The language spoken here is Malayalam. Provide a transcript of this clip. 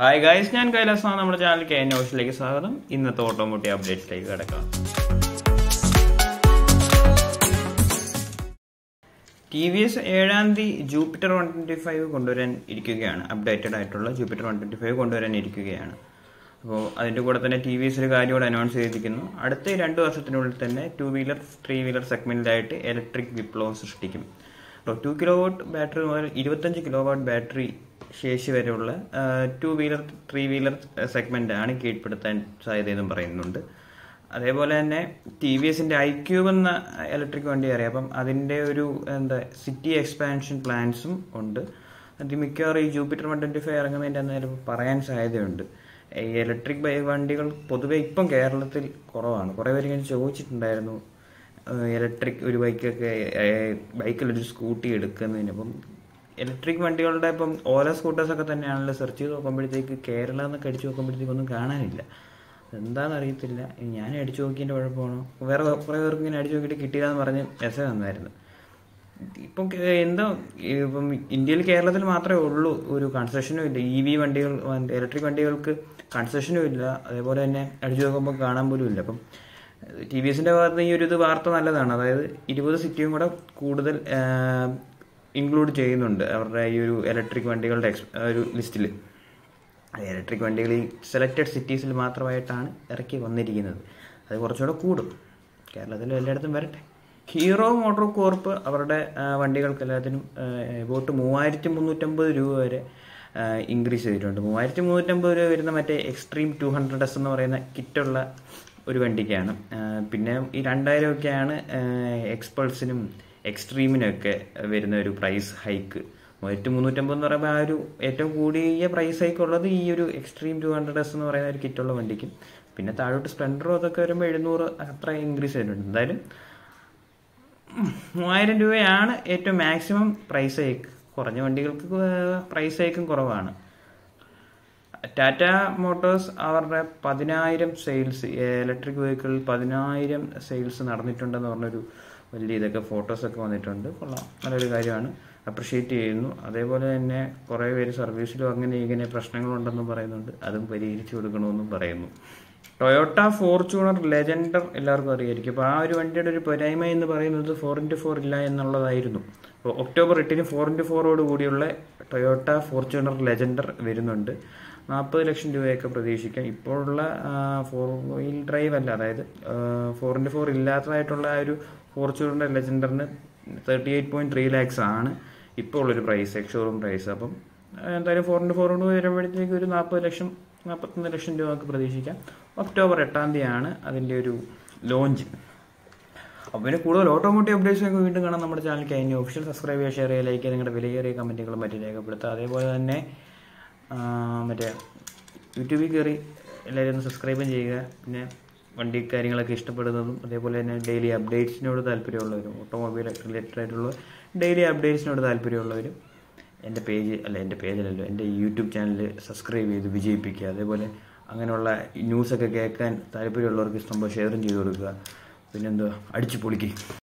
ഹായ് ഗൈസ് ഞാൻ കൈലാസാണ് നമ്മുടെ ചാനൽ കെ ഓഷിലേക്ക് സ്വാഗതം ഇന്നത്തെ ഓട്ടോമോട്ടീവ് അപ്ഡേറ്റ്സിലേക്ക് കിടക്കാം ടി വി എസ് ഏഴാം തീയതി ജൂപ്പിറ്റർ വൺ ട്വൻറ്റി ഫൈവ് കൊണ്ടുവരാൻ ഇരിക്കുകയാണ് അപ്ഡേറ്റഡ് ആയിട്ടുള്ള ജൂപ്പിറ്റർ വൺ ട്വൻറ്റി ഫൈവ് കൊണ്ടുവരാൻ ഇരിക്കുകയാണ് അപ്പോൾ അതിൻ്റെ കൂടെ തന്നെ ടി വി എസ് ഒരു കാര്യം കൂടെ അനൗൺസ് ചെയ്തിരിക്കുന്നു അടുത്ത രണ്ട് വർഷത്തിനുള്ളിൽ തന്നെ ടു വീലർ ത്രീ വീലർ സെഗ്മെൻറ്റിലായിട്ട് ഇലക്ട്രിക് വിപ്ലവം സൃഷ്ടിക്കും അപ്പോൾ ടു കിലോ വാട്ട് ബാറ്ററി മുതൽ ഇരുപത്തഞ്ച് കിലോ വാട്ട് ബാറ്ററി ശേഷി വരെയുള്ള two wheeler three wheeler segment ആണ് കീഴ്പ്പെടുത്താൻ സാധ്യതയെന്നും പറയുന്നുണ്ട് അതേപോലെ തന്നെ ടി വി എസിൻ്റെ ഐ ക്യൂബ് എന്ന ഇലക്ട്രിക് വണ്ടി അറിയാം അപ്പം അതിൻ്റെ ഒരു എന്താ സിറ്റി എക്സ്പാൻഷൻ പ്ലാൻസും ഉണ്ട് അത് മിക്കവാറും ഈ ജൂപ്പിറ്റർ വൺ ട്വൻറ്റി ഫൈവ് ഇറങ്ങുന്നതിൻ്റെ എന്തായാലും പറയാൻ സാധ്യതയുണ്ട് ഈ ഇലക്ട്രിക് ബൈക്ക് വണ്ടികൾ പൊതുവെ ഇപ്പം കേരളത്തിൽ കുറവാണ് കുറേ പേര് ഇങ്ങനെ ചോദിച്ചിട്ടുണ്ടായിരുന്നു ഇലക്ട്രിക് ഒരു ബൈക്കൊക്കെ ബൈക്കിലൊരു സ്കൂട്ടി എടുക്കുന്നതിന് അപ്പം ഇലക്ട്രിക് വണ്ടികളുടെ ഇപ്പം ഓല സ്കൂട്ടേഴ്സൊക്കെ തന്നെയാണല്ലോ സെർച്ച് ചെയ്ത് നോക്കുമ്പോഴത്തേക്ക് കേരള എന്നൊക്കെ അടിച്ചു നോക്കുമ്പോഴത്തേക്കൊന്നും കാണാനില്ല എന്താണെന്ന് അറിയത്തില്ല ഞാൻ അടിച്ചു നോക്കിയതിൻ്റെ കുഴപ്പമാണ് വേറെ കുറേ പേർക്ക് ഇങ്ങനെ അടിച്ചു നോക്കിയിട്ട് കിട്ടിയില്ല എന്ന് പറഞ്ഞ് മെസ്സേജ് തന്നായിരുന്നു ഇപ്പം എന്തോ ഇപ്പം ഇന്ത്യയിൽ കേരളത്തിൽ മാത്രമേ ഉള്ളൂ ഒരു കൺസെഷനും ഇല്ല ഇ e വി വണ്ടികൾ ഇലക്ട്രിക് വണ്ടികൾക്ക് കൺസെഷനും ഇല്ല അതേപോലെ തന്നെ അടിച്ചു നോക്കുമ്പോൾ കാണാൻ പോലും ഇല്ല അപ്പം ടി വി എസിൻ്റെ ഭാഗത്ത് ഈ ഒരു ഇത് വാർത്ത നല്ലതാണ് അതായത് ഇരുപത് സിറ്റിയും കൂടെ കൂടുതൽ ഇൻക്ലൂഡ് ചെയ്യുന്നുണ്ട് അവരുടെ ഈ ഒരു ഇലക്ട്രിക് വണ്ടികളുടെ എക്സ് ഒരു ലിസ്റ്റിൽ ഇലക്ട്രിക് വണ്ടികൾ ഈ സെലക്റ്റഡ് സിറ്റീസിൽ മാത്രമായിട്ടാണ് ഇറക്കി വന്നിരിക്കുന്നത് അത് കുറച്ചുകൂടെ കൂടും കേരളത്തിൽ എല്ലായിടത്തും വരട്ടെ ഹീറോ മോട്ടോർ കോർപ്പ് അവരുടെ വണ്ടികൾക്ക് എല്ലാത്തിനും ബോട്ട് മൂവായിരത്തി മുന്നൂറ്റമ്പത് രൂപ വരെ ഇൻക്രീസ് ചെയ്തിട്ടുണ്ട് മൂവായിരത്തി മുന്നൂറ്റമ്പത് രൂപ വരുന്ന മറ്റേ എക്സ്ട്രീം ടു ഹൺഡ്രഡ് എസ് എന്ന് പറയുന്ന കിറ്റുള്ള ഒരു വണ്ടിക്കാണ് പിന്നെ ഈ രണ്ടായിരം ഒക്കെയാണ് എക്സ്പൾസിനും എക്സ്ട്രീമിനൊക്കെ വരുന്ന ഒരു പ്രൈസ് ഹൈക്ക് മറ്റു മുന്നൂറ്റമ്പത് എന്ന് പറയുമ്പോൾ ആ ഒരു ഏറ്റവും കൂടിയ പ്രൈസ് ഹൈക്ക് ഉള്ളത് ഈ ഒരു എക്സ്ട്രീം ടു ഹൺഡ്രഡ് എസ് എന്ന് പറയുന്ന ഒരു കിറ്റുള്ള വണ്ടിക്കും പിന്നെ താഴോട്ട് സ്പ്ലെൻഡറോ അതൊക്കെ വരുമ്പോൾ എഴുന്നൂറ് അത്ര ഇൻക്രീസ് ചെയ്തിട്ടുണ്ട് എന്തായാലും മൂവായിരം രൂപയാണ് ഏറ്റവും മാക്സിമം പ്രൈസ് ഹൈക്ക് കുറഞ്ഞ വണ്ടികൾക്ക് പ്രൈസ് ഹൈക്കും കുറവാണ് ടാറ്റ മോട്ടോഴ്സ് അവരുടെ പതിനായിരം സെയിൽസ് ഇലക്ട്രിക് വെഹിക്കിൾ പതിനായിരം സെയിൽസ് നടന്നിട്ടുണ്ടെന്ന് പറഞ്ഞൊരു വലിയ ഇതൊക്കെ ഫോട്ടോസൊക്കെ വന്നിട്ടുണ്ട് കൊള്ളാം നല്ലൊരു കാര്യമാണ് അപ്രിഷ്യേറ്റ് ചെയ്യുന്നു അതേപോലെ തന്നെ കുറേ പേര് സർവീസിലും അങ്ങനെ ഇങ്ങനെ പ്രശ്നങ്ങളുണ്ടെന്നും പറയുന്നുണ്ട് അതും പരിഹരിച്ചു കൊടുക്കണമെന്നും പറയുന്നു ടൊയോട്ട ഫോർച്യൂണർ ലെജൻഡർ എല്ലാവർക്കും അറിയായിരിക്കും അപ്പോൾ ആ ഒരു വണ്ടിയുടെ ഒരു പോരായ്മ എന്ന് പറയുന്നത് ഫോർ ഇൻറ്റു ഫോർ ഇല്ല എന്നുള്ളതായിരുന്നു അപ്പോൾ ഒക്ടോബർ എട്ടിന് ഫോർ ഇൻറ്റു ഫോറോട് കൂടിയുള്ള ടൊയോട്ട ഫോർച്യൂണർ ലെജൻഡർ വരുന്നുണ്ട് നാൽപ്പത് ലക്ഷം രൂപയൊക്കെ പ്രതീക്ഷിക്കാം ഇപ്പോഴുള്ള ഫോർ വീൽ ഡ്രൈവ് അല്ല അതായത് ഫോർ ഇൻറ്റു ഫോർ ഇല്ലാത്തതായിട്ടുള്ള ആ ഒരു ഫോർച്യൂണിൻ്റെ ലെജൻഡറിന് thirty eight point three lakhs ആണ് ഇപ്പോൾ ഉള്ളൊരു പ്രൈസ് ഷോറൂം പ്രൈസ് അപ്പം എന്തായാലും ഫോർ ഇൻറ്റു ഫോർ കൊണ്ട് വരുമ്പോഴത്തേക്ക് ഒരു നാൽപ്പത് ലക്ഷം നാൽപ്പത്തൊന്ന് ലക്ഷം രൂപ നമുക്ക് പ്രതീക്ഷിക്കാം ഒക്ടോബർ എട്ടാം തീയതിയാണ് അതിൻ്റെ ഒരു ലോഞ്ച് അപ്പോൾ പിന്നെ കൂടുതൽ ഓട്ടോമോട്ടീവ് അപ്ഡേറ്റ്സ് ഒക്കെ വീണ്ടും കാണാൻ നമ്മുടെ ചാനൽ കഴിഞ്ഞ് ഒഫീഷ്യൽ സബ്സ്ക്രൈബ് ചെയ്യുക ഷെയർ ചെയ്യുക ലൈക്ക് നിങ്ങളുടെ വിലയേറിയ കമൻറ്റുകളും മറ്റും രേഖപ്പെടുത്തുക അതേപോലെ തന്നെ മറ്റേ യൂട്യൂബിൽ കയറി എല്ലാവരും ഒന്ന് സബ്സ്ക്രൈബും ചെയ്യുക പിന്നെ വണ്ടി കാര്യങ്ങളൊക്കെ ഇഷ്ടപ്പെടുന്നതും അതേപോലെ തന്നെ ഡെയിലി അപ്ഡേറ്റ്സിനോട് താല്പര്യമുള്ളവരും ഓട്ടോമൊബൈൽ റിലേറ്റഡ് ആയിട്ടുള്ള ഡെയിലി അപ്ഡേറ്റ്സിനോട് താല്പര്യമുള്ളവരും എൻ്റെ പേജ് അല്ല എൻ്റെ പേജിലല്ലോ എൻ്റെ യൂട്യൂബ് ചാനൽ സബ്സ്ക്രൈബ് ചെയ്ത് വിജയിപ്പിക്കുക അതേപോലെ അങ്ങനെയുള്ള ന്യൂസൊക്കെ കേൾക്കാൻ താല്പര്യമുള്ളവർക്ക് ഇഷ്ടം പോലെ ഷെയറും ചെയ്ത് കൊടുക്കുക പിന്നെന്തുവാ അടിച്ചു പൊളിക്കുക